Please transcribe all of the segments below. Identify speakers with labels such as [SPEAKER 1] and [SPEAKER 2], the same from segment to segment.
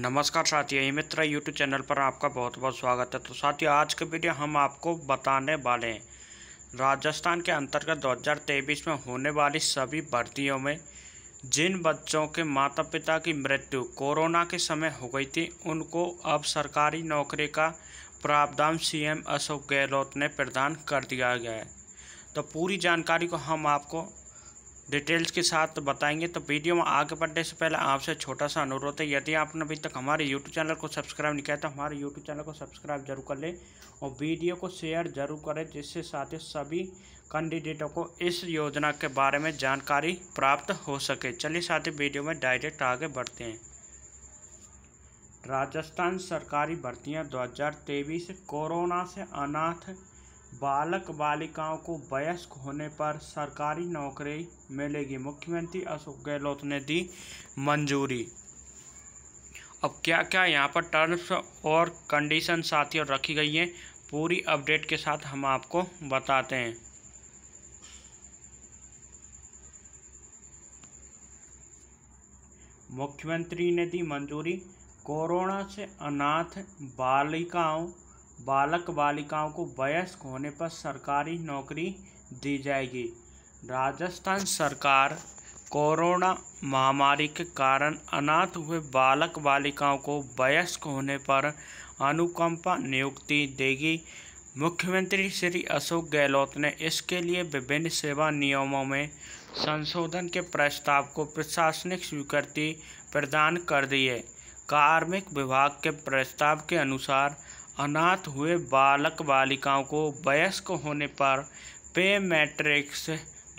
[SPEAKER 1] नमस्कार साथियों ये मित्र यूट्यूब चैनल पर आपका बहुत बहुत स्वागत है तो साथियों आज के वीडियो हम आपको बताने वाले हैं राजस्थान के अंतर्गत 2023 में होने वाली सभी भर्तियों में जिन बच्चों के माता पिता की मृत्यु कोरोना के समय हो गई थी उनको अब सरकारी नौकरी का प्रावधान सीएम अशोक गहलोत ने प्रदान कर दिया गया है तो पूरी जानकारी को हम आपको डिटेल्स के साथ तो बताएंगे तो वीडियो में आगे बढ़ने से पहले आपसे छोटा सा अनुरोध है यदि आपने अभी तक हमारे यूट्यूब चैनल को सब्सक्राइब नहीं किया तो हमारे यूट्यूब चैनल को सब्सक्राइब जरूर कर लें और वीडियो को शेयर जरूर करें जिससे साथ ही सभी कैंडिडेटों को इस योजना के बारे में जानकारी प्राप्त हो सके चलिए साथ ही वीडियो में डायरेक्ट आगे बढ़ते हैं राजस्थान सरकारी भर्तियाँ दो कोरोना से अनाथ बालक बालिकाओं को वयस्क होने पर सरकारी नौकरी मिलेगी मुख्यमंत्री अशोक गहलोत ने दी मंजूरी अब क्या क्या यहाँ पर टर्म्स और कंडीशन साथियों रखी गई हैं पूरी अपडेट के साथ हम आपको बताते हैं मुख्यमंत्री ने दी मंजूरी कोरोना से अनाथ बालिकाओं बालक बालिकाओं को वयस्क होने पर सरकारी नौकरी दी जाएगी राजस्थान सरकार कोरोना महामारी के कारण अनाथ हुए बालक बालिकाओं को वयस्क होने पर अनुकंपा नियुक्ति देगी मुख्यमंत्री श्री अशोक गहलोत ने इसके लिए विभिन्न सेवा नियमों में संशोधन के प्रस्ताव को प्रशासनिक स्वीकृति प्रदान कर दी है कार्मिक विभाग के प्रस्ताव के अनुसार अनाथ हुए बालक बालिकाओं को वयस्क होने पर पे मैट्रिक्स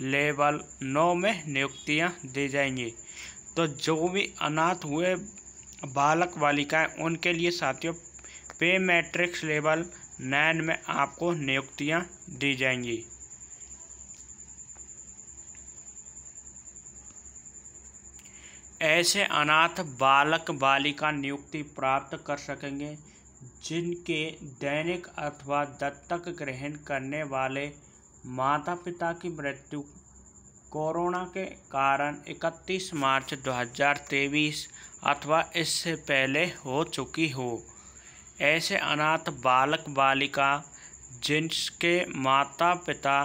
[SPEAKER 1] लेवल नौ में नियुक्तियां दी जाएंगी तो जो भी अनाथ हुए बालक बालिकाएं उनके लिए साथियों पे मैट्रिक्स लेवल नाइन में आपको नियुक्तियां दी जाएंगी ऐसे अनाथ बालक बालिका नियुक्ति प्राप्त कर सकेंगे जिनके दैनिक अथवा दत्तक ग्रहण करने वाले माता पिता की मृत्यु कोरोना के कारण 31 मार्च 2023 अथवा इससे पहले हो चुकी हो ऐसे अनाथ बालक बालिका जिनके माता पिता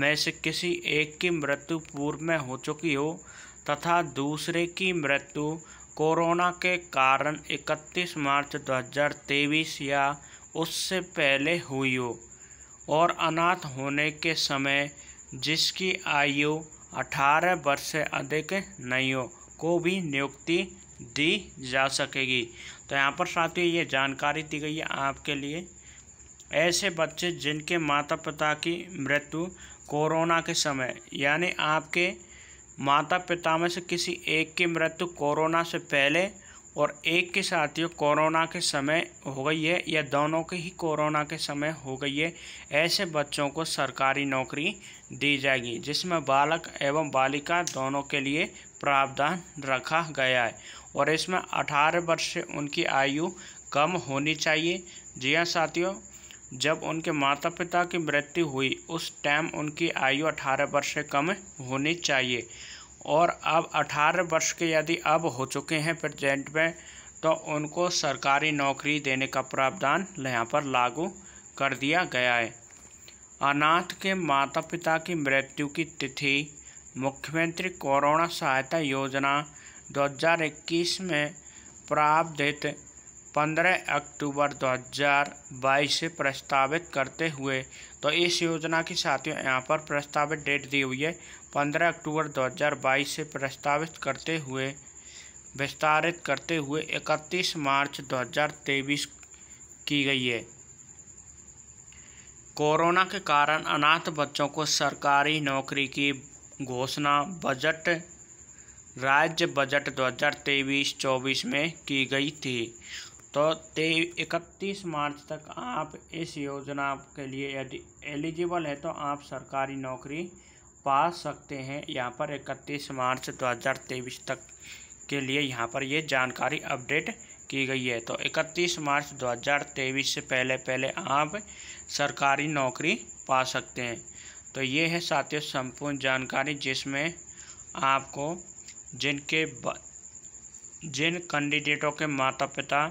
[SPEAKER 1] में से किसी एक की मृत्यु पूर्व में हो चुकी हो तथा दूसरे की मृत्यु कोरोना के कारण 31 मार्च 2023 या उससे पहले हुई हो और अनाथ होने के समय जिसकी आयु 18 वर्ष से अधिक नहीं हो को भी नियुक्ति दी जा सकेगी तो यहाँ पर साथियों ये जानकारी दी गई है आपके लिए ऐसे बच्चे जिनके माता पिता की मृत्यु कोरोना के समय यानी आपके माता पिता में से किसी एक की मृत्यु कोरोना से पहले और एक के साथियों कोरोना के समय हो गई है या दोनों के ही कोरोना के समय हो गई है ऐसे बच्चों को सरकारी नौकरी दी जाएगी जिसमें बालक एवं बालिका दोनों के लिए प्रावधान रखा गया है और इसमें 18 वर्ष से उनकी आयु कम होनी चाहिए जी हाँ साथियों जब उनके माता पिता की मृत्यु हुई उस टाइम उनकी आयु अठारह वर्ष से कम होनी चाहिए और अब अठारह वर्ष के यदि अब हो चुके हैं प्रेजेंट में तो उनको सरकारी नौकरी देने का प्रावधान यहाँ पर लागू कर दिया गया है अनाथ के माता पिता की मृत्यु की तिथि मुख्यमंत्री कोरोना सहायता योजना 2021 में प्रावधित 15 अक्टूबर 2022 से प्रस्तावित करते हुए तो इस योजना की साथियों यहाँ पर प्रस्तावित डेट दी हुई है 15 अक्टूबर 2022 से प्रस्तावित करते हुए विस्तारित करते हुए 31 मार्च 2023 की गई है कोरोना के कारण अनाथ बच्चों को सरकारी नौकरी की घोषणा बजट राज्य बजट 2023-24 में की गई थी तो ते इकतीस मार्च तक आप इस योजना के लिए यदि एलिजिबल है तो आप सरकारी नौकरी पा सकते हैं यहाँ पर इकतीस मार्च 2023 तक के लिए यहाँ पर ये जानकारी अपडेट की गई है तो 31 मार्च 2023 से पहले पहले आप सरकारी नौकरी पा सकते हैं तो ये है साथियों संपूर्ण जानकारी जिसमें आपको जिनके जिन कैंडिडेटों के माता पिता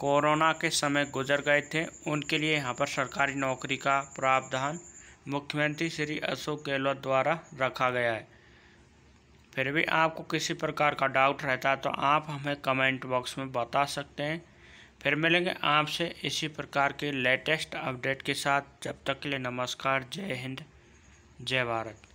[SPEAKER 1] कोरोना के समय गुजर गए थे उनके लिए यहाँ पर सरकारी नौकरी का प्रावधान मुख्यमंत्री श्री अशोक गहलोत द्वारा रखा गया है फिर भी आपको किसी प्रकार का डाउट रहता है तो आप हमें कमेंट बॉक्स में बता सकते हैं फिर मिलेंगे आपसे इसी प्रकार के लेटेस्ट अपडेट के साथ जब तक के लिए नमस्कार जय हिंद जय भारत